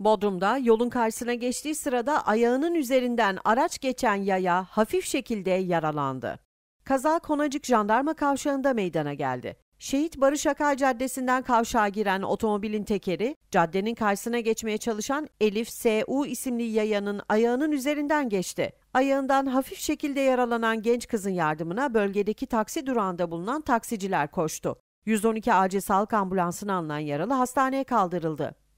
Bodrum'da yolun karşısına geçtiği sırada ayağının üzerinden araç geçen yaya hafif şekilde yaralandı. Kaza Konacık Jandarma Kavşağı'nda meydana geldi. Şehit Barış Akay Caddesi'nden kavşağa giren otomobilin tekeri, caddenin karşısına geçmeye çalışan Elif S.U. isimli yayanın ayağının üzerinden geçti. Ayağından hafif şekilde yaralanan genç kızın yardımına bölgedeki taksi durağında bulunan taksiciler koştu. 112 acil sağlık ambulansına alınan yaralı hastaneye kaldırıldı.